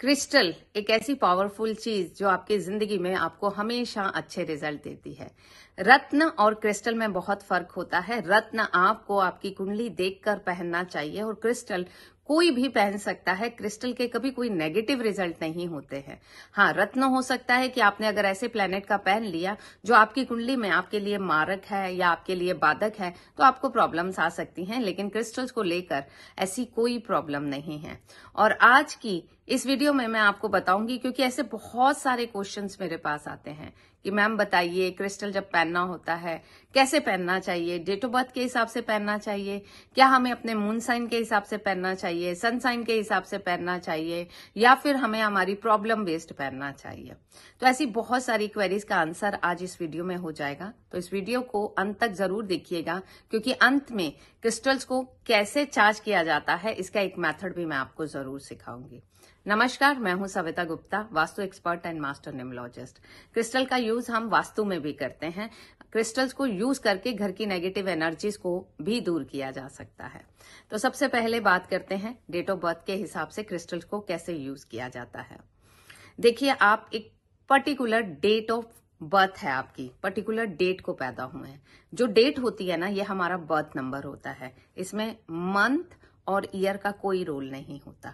crystal एक ऐसी powerful चीज जो आपकी जिंदगी में आपको हमेशा अच्छे रिजल्ट देती है रत्न और क्रिस्टल में बहुत फर्क होता है रत्न आपको आपकी कुंडली देखकर पहनना चाहिए और क्रिस्टल कोई भी पहन सकता है क्रिस्टल के कभी कोई नेगेटिव रिजल्ट नहीं होते हैं हाँ रत्न हो सकता है कि आपने अगर ऐसे प्लेनेट का पहन लिया जो आपकी कुंडली में आपके लिए मारक है या आपके लिए बाधक है तो आपको प्रॉब्लम्स आ सकती हैं लेकिन क्रिस्टल्स को लेकर ऐसी कोई प्रॉब्लम नहीं है और आज की इस वीडियो में मैं आपको बताऊंगी क्योंकि ऐसे बहुत सारे क्वेश्चन मेरे पास आते हैं कि मैम बताइए क्रिस्टल जब पहनना होता है कैसे पहनना चाहिए डेट ऑफ बर्थ के हिसाब से पहनना चाहिए क्या हमें अपने मून साइन के हिसाब से पहनना चाहिए सन साइन के हिसाब से पहनना चाहिए या फिर हमें हमारी प्रॉब्लम बेस्ड पहनना चाहिए तो ऐसी बहुत सारी क्वेरीज का आंसर आज इस वीडियो में हो जाएगा तो इस वीडियो को अंत तक जरूर देखिएगा क्योंकि अंत में क्रिस्टल्स को कैसे चार्ज किया जाता है इसका एक मैथड भी मैं आपको जरूर सिखाऊंगी नमस्कार मैं हूं Savita Gupta vastu expert and master numerologist crystal का यूज हम वास्तु में भी करते हैं क्रिस्टल्स को यूज करके घर की नेगेटिव एनर्जीज को भी दूर किया जा सकता है तो सबसे पहले बात करते हैं डेट ऑफ बर्थ के हिसाब से क्रिस्टल्स को कैसे यूज किया जाता है देखिए आप एक पर्टिकुलर डेट ऑफ बर्थ है आपकी पर्टिकुलर डेट को पैदा हुए हैं जो डेट होती है ना ये हमारा बर्थ नंबर होता है इसमें मंथ और ईयर का कोई रोल नहीं होता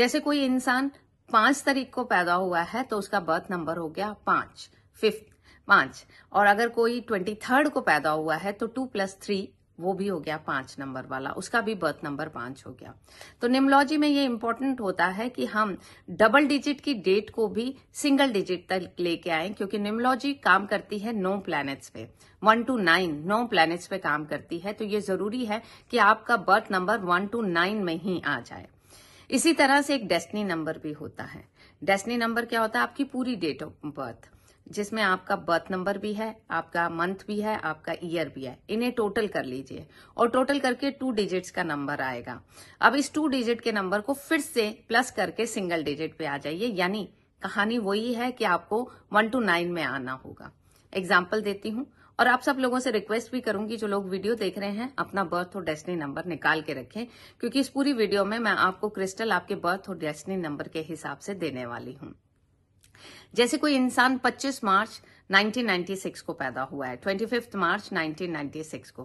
जैसे कोई इंसान पांच तारीख को पैदा हुआ है तो उसका बर्थ नंबर हो गया पांच फिफ्थ पांच और अगर कोई ट्वेंटी थर्ड को पैदा हुआ है तो टू प्लस थ्री वो भी हो गया पांच नंबर वाला उसका भी बर्थ नंबर पांच हो गया तो निमोलॉजी में ये इम्पोर्टेंट होता है कि हम डबल डिजिट की डेट को भी सिंगल डिजिट तक लेके आए क्योंकि निमोलॉजी काम करती है नौ प्लैनेट्स पे वन टू नाइन नौ प्लैनेट्स पे काम करती है तो ये जरूरी है कि आपका birth number one two nine में ही आ जाए इसी तरह से एक डेस्टनी नंबर भी होता है डेस्टनी नंबर क्या होता है आपकी पूरी डेट ऑफ बर्थ जिसमें आपका बर्थ नंबर भी है आपका मंथ भी है आपका ईयर भी है इन्हें टोटल कर लीजिए और टोटल करके टू डिजिट्स का नंबर आएगा अब इस टू डिजिट के नंबर को फिर से प्लस करके सिंगल डिजिट पे आ जाइए यानी कहानी वही है कि आपको वन टू नाइन में आना होगा एग्जाम्पल देती हूँ और आप सब लोगों से रिक्वेस्ट भी करूंगी जो लोग वीडियो देख रहे हैं अपना बर्थ और डेस्टिनी नंबर निकाल के रखें क्योंकि इस पूरी वीडियो में मैं आपको क्रिस्टल आपके बर्थ और डेस्टिनी नंबर के हिसाब से देने वाली हूँ जैसे कोई इंसान 25 मार्च 1996 को पैदा हुआ है 25 मार्च 1996 को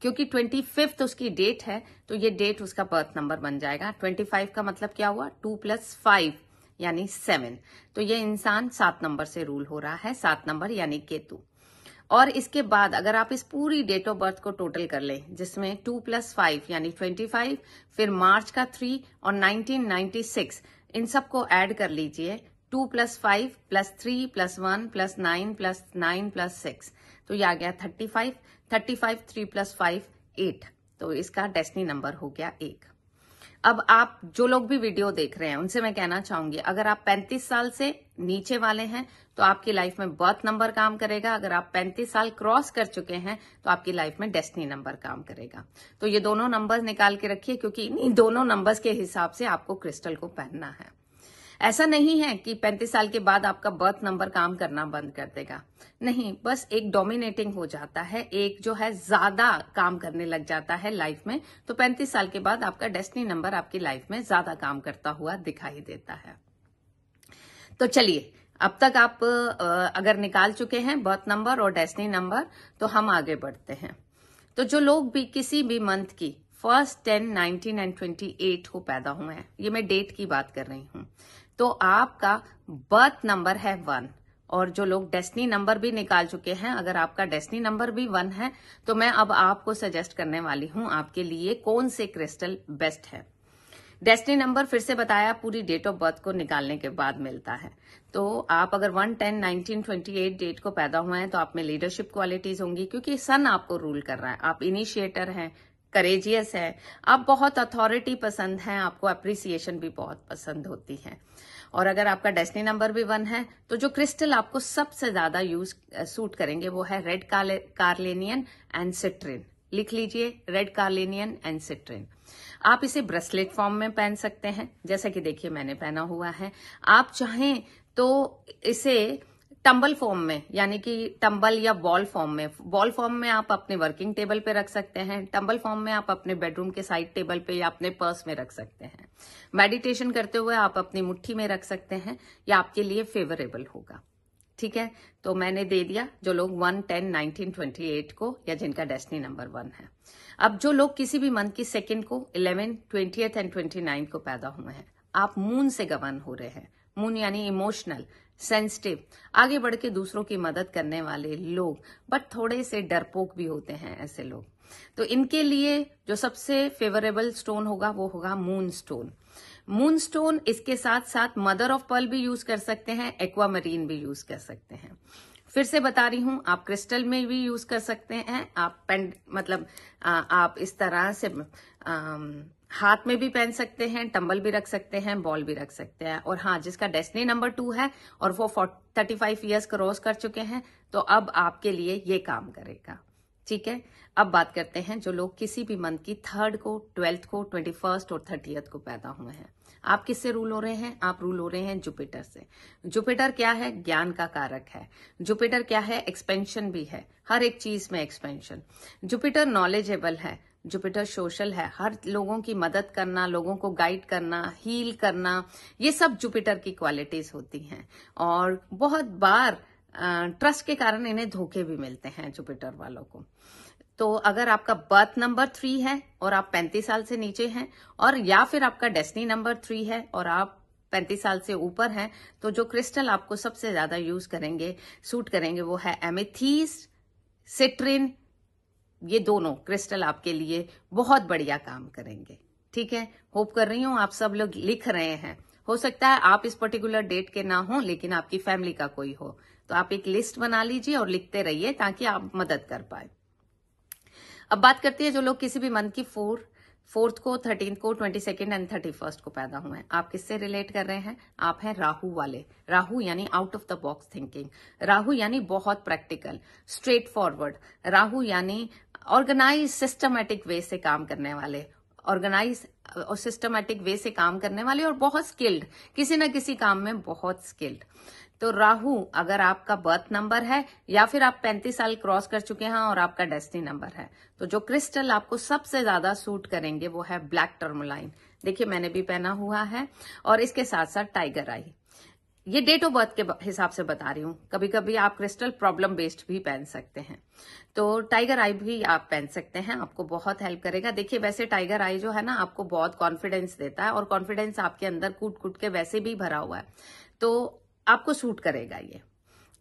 क्योंकि 25 उसकी डेट है तो ये डेट उसका बर्थ नंबर बन जाएगा 25 का मतलब क्या हुआ 2 प्लस फाइव यानी सेवन तो ये इंसान सात नंबर से रूल हो रहा है सात नंबर यानी केतु और इसके बाद अगर आप इस पूरी डेट ऑफ बर्थ को टोटल कर ले जिसमें टू प्लस फाइव यानी ट्वेंटी फाइव फिर मार्च का थ्री और नाइनटीन नाइनटी सिक्स इन सबको ऐड कर लीजिए two plus five plus three plus one plus nine plus nine plus six तो ये आ गया thirty five thirty five three plus five eight तो इसका डेस्टिनी नंबर हो गया एक अब आप जो लोग भी वीडियो देख रहे हैं उनसे मैं कहना चाहूंगी अगर आप 35 साल से नीचे वाले हैं तो आपकी लाइफ में बर्थ नंबर काम करेगा अगर आप 35 साल क्रॉस कर चुके हैं तो आपकी लाइफ में डेस्टिनी नंबर काम करेगा तो ये दोनों नंबर निकाल के रखिए क्योंकि इन्हीं दोनों नंबर्स के हिसाब से आपको क्रिस्टल को पहनना है ऐसा नहीं है कि 35 साल के बाद आपका बर्थ नंबर काम करना बंद कर देगा नहीं बस एक डोमिनेटिंग हो जाता है एक जो है ज्यादा काम करने लग जाता है लाइफ में तो 35 साल के बाद आपका डेस्टिनी नंबर आपकी लाइफ में ज्यादा काम करता हुआ दिखाई देता है तो चलिए अब तक आप अगर निकाल चुके हैं बर्थ नंबर और डेस्टिनी नंबर तो हम आगे बढ़ते हैं तो जो लोग भी किसी भी मंथ की first ten nineteen and twenty eight को पैदा हुए हैं ये मैं डेट की बात कर रही हूं तो आपका बर्थ नंबर है वन और जो लोग डेस्टिनी नंबर भी निकाल चुके हैं अगर आपका डेस्टिनी नंबर भी वन है तो मैं अब आपको सजेस्ट करने वाली हूं आपके लिए कौन से क्रिस्टल बेस्ट है डेस्टिनी नंबर फिर से बताया पूरी डेट ऑफ बर्थ को निकालने के बाद मिलता है तो आप अगर one ten nineteen twenty eight date को पैदा हुए हैं तो आप में लीडरशिप क्वालिटीज होंगी क्योंकि सन आपको रूल कर रहा है आप इनिशिएटर हैं करेजियस है आप बहुत अथॉरिटी पसंद हैं आपको अप्रिसिएशन भी बहुत पसंद होती है और अगर आपका डेस्टिनी नंबर भी वन है तो जो क्रिस्टल आपको सबसे ज्यादा यूज सूट करेंगे वो है रेड कार्लेनियन एंड सिट्रिन लिख लीजिए रेड कार्लेनियन एंड सिट्रिन आप इसे ब्रेसलेट फॉर्म में पहन सकते हैं जैसा कि देखिए मैंने पहना हुआ है आप चाहें तो इसे टंबल फॉर्म में यानी कि टंबल या बॉल फॉर्म में बॉल फॉर्म में आप अपने वर्किंग टेबल पे रख सकते हैं टंबल फॉर्म में आप अपने बेडरूम के साइड टेबल पे या अपने पर्स में रख सकते हैं मेडिटेशन करते हुए आप अपनी मुट्ठी में रख सकते हैं या आपके लिए फेवरेबल होगा ठीक है तो मैंने दे दिया जो लोग one ten nineteen twenty eight को या जिनका डेस्टिनी नंबर वन है अब जो लोग किसी भी मंथ की सेकेंड को eleven twenty eighth and twenty को पैदा हुए हैं आप मून से गवर्न हो रहे हैं मून यानी इमोशनल सेंसिटिव आगे बढ़ के दूसरों की मदद करने वाले लोग बट थोड़े से डरपोक भी होते हैं ऐसे लोग तो इनके लिए जो सबसे फेवरेबल स्टोन होगा वो होगा मून स्टोन मून स्टोन इसके साथ साथ मदर ऑफ पर्ल भी यूज कर सकते हैं एक्वामरीन भी यूज कर सकते हैं फिर से बता रही हूं आप क्रिस्टल में भी यूज कर सकते हैं आप पेंड मतलब आ, आप इस तरह से आ, हाथ में भी पहन सकते हैं टंबल भी रख सकते हैं बॉल भी रख सकते हैं और हाँ जिसका डेस्टिनी नंबर टू है और वो थर्टी फाइव ईयर्स क्रॉस कर चुके हैं तो अब आपके लिए ये काम करेगा ठीक है अब बात करते हैं जो लोग किसी भी मंथ की थर्ड को ट्वेल्थ को ट्वेंटी फर्स्ट और थर्टीएथ को पैदा हुए हैं आप किससे रूल हो रहे हैं आप रूल हो रहे हैं जुपिटर से जुपिटर क्या है ज्ञान का कारक है जुपिटर क्या है एक्सपेंशन भी है हर एक चीज में एक्सपेंशन जुपिटर नॉलेजेबल है जुपिटर सोशल है हर लोगों की मदद करना लोगों को गाइड करना हील करना ये सब जुपिटर की क्वालिटीज होती हैं और बहुत बार ट्रस्ट के कारण इन्हें धोखे भी मिलते हैं जुपिटर वालों को तो अगर आपका बर्थ नंबर थ्री है और आप पैंतीस साल से नीचे हैं और या फिर आपका डेस्टिनी नंबर थ्री है और आप पैंतीस साल से ऊपर हैं तो जो क्रिस्टल आपको सबसे ज्यादा यूज करेंगे सूट करेंगे वो है एमेथीस सिट्रिन ये दोनों क्रिस्टल आपके लिए बहुत बढ़िया काम करेंगे ठीक है होप कर रही हूँ आप सब लोग लिख रहे हैं हो सकता है आप इस पर्टिकुलर डेट के ना हो लेकिन आपकी फैमिली का कोई हो तो आप एक लिस्ट बना लीजिए और लिखते रहिए ताकि आप मदद कर पाए अब बात करती है जो लोग किसी भी मंथ की फोर फोर्थ को थर्टीन को twenty second and thirty first को पैदा हुए हैं आप किससे रिलेट कर रहे हैं आप हैं राहु वाले राहु यानी out of the box thinking Rahu यानी बहुत प्रैक्टिकल स्ट्रेट फॉरवर्ड राहु यानी ऑर्गेनाइज सिस्टमेटिक वे से काम करने वाले ऑर्गेनाइज और सिस्टमेटिक वे से काम करने वाले और बहुत स्किल्ड किसी ना किसी काम में बहुत स्किल्ड तो राहु अगर आपका बर्थ नंबर है या फिर आप 35 साल क्रॉस कर चुके हैं और आपका डेस्टिनी नंबर है तो जो क्रिस्टल आपको सबसे ज्यादा सूट करेंगे वो है ब्लैक टर्मोलाइन देखिए मैंने भी पहना हुआ है और इसके साथ साथ टाइगर आई ये डेट ऑफ बर्थ के हिसाब से बता रही हूँ कभी कभी आप क्रिस्टल प्रॉब्लम बेस्ड भी पहन सकते हैं तो टाइगर आई भी आप पहन सकते हैं आपको बहुत हेल्प करेगा देखिए वैसे टाइगर आई जो है ना आपको बहुत कॉन्फिडेंस देता है और कॉन्फिडेंस आपके अंदर कूट कूट के वैसे भी भरा हुआ है तो आपको सूट करेगा ये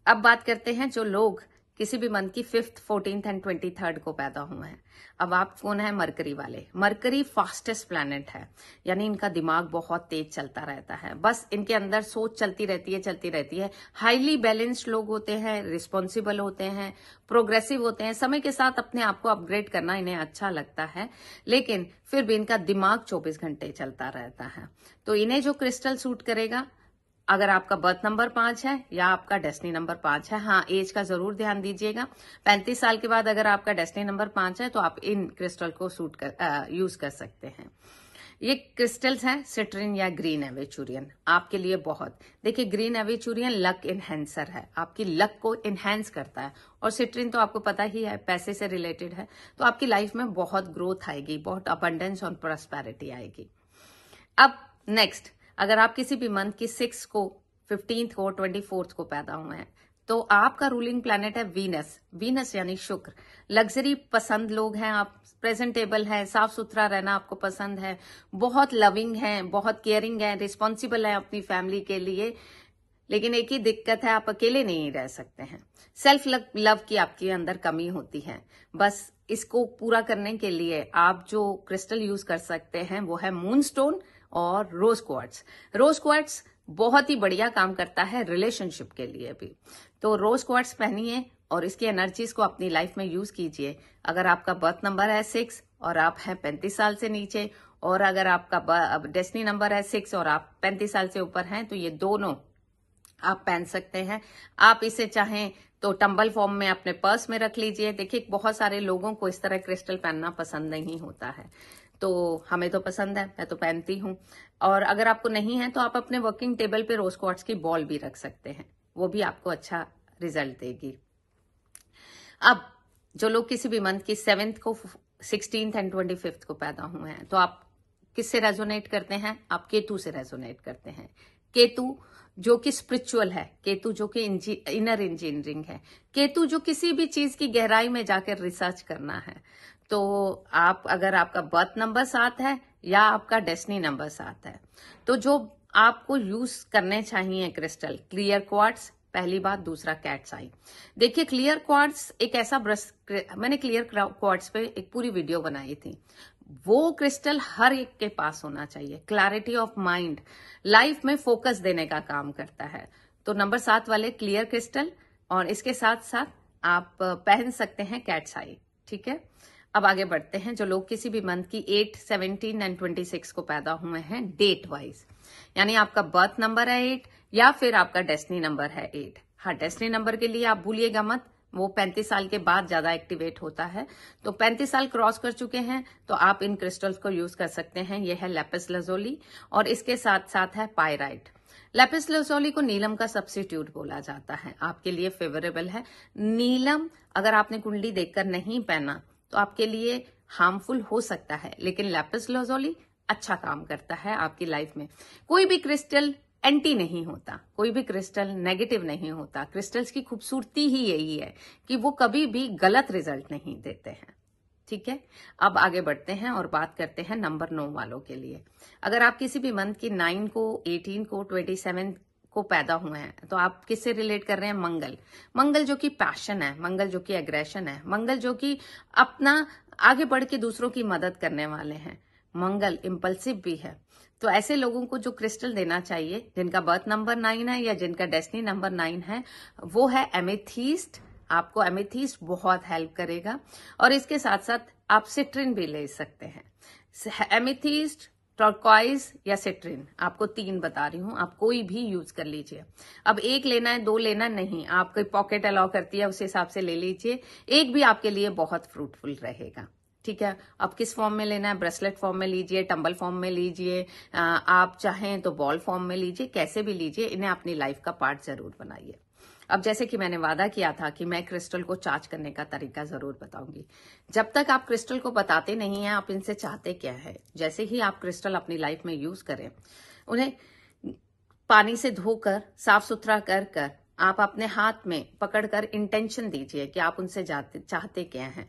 अब बात करते हैं जो लोग किसी भी मंथ की fifth fourteenth and twenty third को पैदा हुए हैं अब आप कौन है मरकरी वाले मरकरी फास्टेस्ट प्लैनेट है यानी इनका दिमाग बहुत तेज चलता रहता है बस इनके अंदर सोच चलती रहती है चलती रहती है हाईली बैलेंस्ड लोग होते हैं रिस्पॉन्सिबल होते हैं प्रोग्रेसिव होते हैं समय के साथ अपने आप को अपग्रेड करना इन्हें अच्छा लगता है लेकिन फिर भी इनका दिमाग चौबीस घंटे चलता रहता है तो इन्हें जो क्रिस्टल सूट करेगा अगर आपका बर्थ नंबर पांच है या आपका डेस्टिनी नंबर पांच है हाँ एज का जरूर ध्यान दीजिएगा पैंतीस साल के बाद अगर आपका डेस्टिनी नंबर पांच है तो आप इन क्रिस्टल को सूट कर यूज कर सकते हैं ये क्रिस्टल्स हैं सिट्रिन या ग्रीन एवेचूरियन आपके लिए बहुत देखिए ग्रीन एवेचूरियन लक इनहेंसर है आपकी लक को इनहेंस करता है और सिट्रिन तो आपको पता ही है पैसे से रिलेटेड है तो आपकी लाइफ में बहुत ग्रोथ आएगी बहुत अबंडेंस और प्रोस्पेरिटी आएगी अब नेक्स्ट अगर आप किसी भी मंथ की सिक्स को फिफ्टींथ को ट्वेंटी फोर्थ को पैदा हुए हैं तो आपका रूलिंग प्लेनेट है वीनस वीनस यानी शुक्र लग्जरी पसंद लोग हैं आप प्रेजेंटेबल हैं साफ सुथरा रहना आपको पसंद है बहुत लविंग हैं बहुत केयरिंग हैं रिस्पॉन्सिबल हैं अपनी फैमिली के लिए लेकिन एक ही दिक्कत है आप अकेले नहीं रह सकते हैं सेल्फ लव की आपके अंदर कमी होती है बस इसको पूरा करने के लिए आप जो क्रिस्टल यूज कर सकते हैं वो है मून स्टोन और रोज क्वार्ट्स रोज क्वार्ट्स बहुत ही बढ़िया काम करता है रिलेशनशिप के लिए भी तो रोज क्वार्ट्स पहनिए और इसकी एनर्जीज को अपनी लाइफ में यूज कीजिए अगर आपका बर्थ नंबर है सिक्स और आप हैं पैंतीस साल से नीचे और अगर आपका डेस्टनी नंबर है सिक्स और आप पैंतीस साल से ऊपर हैं तो ये दोनों आप पहन सकते हैं आप इसे चाहें तो टंबल फॉर्म में अपने पर्स में रख लीजिए देखिए बहुत सारे लोगों को इस तरह क्रिस्टल पहनना पसंद नहीं होता है तो हमें तो पसंद है मैं तो पहनती हूँ और अगर आपको नहीं है तो आप अपने वर्किंग टेबल पे रोज क्वार्ट्स की बॉल भी रख सकते हैं वो भी आपको अच्छा रिजल्ट देगी अब जो लोग किसी भी मंथ की सेवेंथ को सिक्सटीन एंड ट्वेंटी फिफ्थ को पैदा हुए हैं तो आप किससे रेजोनेट करते हैं आप केतु से रेजोनेट करते हैं केतु जो कि स्पिरिचुअल है केतु जो कि इनर इंजीनियरिंग है केतु जो किसी भी चीज की गहराई में जाकर रिसर्च करना है तो आप अगर आपका बर्थ नंबर सात है या आपका डेस्टनी नंबर सात है तो जो आपको यूज करने चाहिए क्रिस्टल क्लियर क्वार्ट्स पहली बात दूसरा कैट्स आई देखिए क्लियर क्वार्ट्स एक ऐसा ब्रश मैंने क्लियर क्वार्ट्स पे एक पूरी वीडियो बनाई थी वो क्रिस्टल हर एक के पास होना चाहिए क्लैरिटी ऑफ माइंड लाइफ में फोकस देने का काम करता है तो नंबर सात वाले क्लियर क्रिस्टल और इसके साथ साथ आप पहन सकते हैं कैट्स आई ठीक है अब आगे बढ़ते हैं जो लोग किसी भी मंथ की eight seventeen and twenty six को पैदा हुए हैं डेट वाइज यानी आपका बर्थ नंबर है एट या फिर आपका डेस्टनी नंबर है एट हाँ डेस्टनी नंबर के लिए आप भूलिएगा मत वो 35 साल के बाद ज्यादा एक्टिवेट होता है तो 35 साल क्रॉस कर चुके हैं तो आप इन क्रिस्टल्स को यूज कर सकते हैं यह है लेपिस लजोली और इसके साथ साथ है पायराइट लेपिस लजोली को नीलम का सब्सिट्यूट बोला जाता है आपके लिए फेवरेबल है नीलम अगर आपने कुंडली देखकर नहीं पहना तो आपके लिए हार्मफुल हो सकता है लेकिन लेपिस लजोली अच्छा काम करता है आपकी लाइफ में कोई भी क्रिस्टल एंटी नहीं होता कोई भी क्रिस्टल नेगेटिव नहीं होता क्रिस्टल्स की खूबसूरती ही यही है कि वो कभी भी गलत रिजल्ट नहीं देते हैं ठीक है अब आगे बढ़ते हैं और बात करते हैं नंबर नौ वालों के लिए अगर आप किसी भी मंथ की नाइन को एटीन को ट्वेंटी सेवन को पैदा हुए हैं तो आप किससे रिलेट कर रहे हैं मंगल मंगल जो कि पैशन है मंगल जो कि एग्रेशन है मंगल जो कि अपना आगे बढ़ के दूसरों की मदद करने वाले हैं मंगल इम्पल्सिव भी है तो ऐसे लोगों को जो क्रिस्टल देना चाहिए जिनका बर्थ नंबर नाइन है या जिनका डेस्टिनी नंबर नाइन है वो है एमेथीस्ट आपको एमेथीस्ट बहुत हेल्प करेगा और इसके साथ साथ आप सिट्रिन भी ले सकते हैं एमेथीस्ट टॉर्कॉइज या सिट्रिन आपको तीन बता रही हूं आप कोई भी यूज कर लीजिए अब एक लेना है दो लेना नहीं आपकी पॉकेट अलाउ करती है उस हिसाब से ले लीजिए एक भी आपके लिए बहुत फ्रूटफुल रहेगा ठीक है अब किस फॉर्म में लेना है ब्रेसलेट फॉर्म में लीजिए टंबल फॉर्म में लीजिए आप चाहें तो बॉल फॉर्म में लीजिए कैसे भी लीजिए इन्हें अपनी लाइफ का पार्ट जरूर बनाइए अब जैसे कि मैंने वादा किया था कि मैं क्रिस्टल को चार्ज करने का तरीका जरूर बताऊंगी जब तक आप क्रिस्टल को बताते नहीं है आप इनसे चाहते क्या है जैसे ही आप क्रिस्टल अपनी लाइफ में यूज करें उन्हें पानी से धोकर साफ सुथरा कर कर आप अपने हाथ में पकड़कर इंटेंशन दीजिए कि आप उनसे चाहते क्या हैं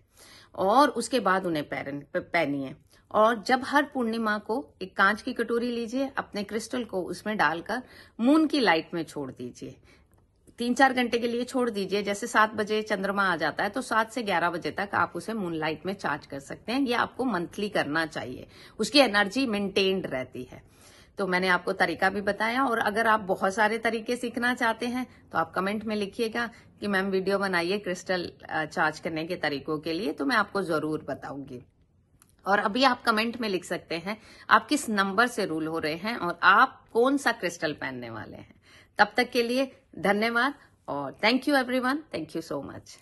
और उसके बाद उन्हें पहनी पहनिए और जब हर पूर्णिमा को एक कांच की कटोरी लीजिए अपने क्रिस्टल को उसमें डालकर मून की लाइट में छोड़ दीजिए तीन चार घंटे के लिए छोड़ दीजिए जैसे सात बजे चंद्रमा आ जाता है तो सात से ग्यारह बजे तक आप उसे मूनलाइट में चार्ज कर सकते हैं ये आपको मंथली करना चाहिए उसकी एनर्जी मेंटेन्ड रहती है तो मैंने आपको तरीका भी बताया और अगर आप बहुत सारे तरीके सीखना चाहते हैं तो आप कमेंट में लिखिएगा कि मैम वीडियो बनाइए क्रिस्टल चार्ज करने के तरीकों के लिए तो मैं आपको जरूर बताऊंगी और अभी आप कमेंट में लिख सकते हैं आप किस नंबर से रूल हो रहे हैं और आप कौन सा क्रिस्टल पहनने वाले हैं तब तक के लिए धन्यवाद और thank you everyone thank you so much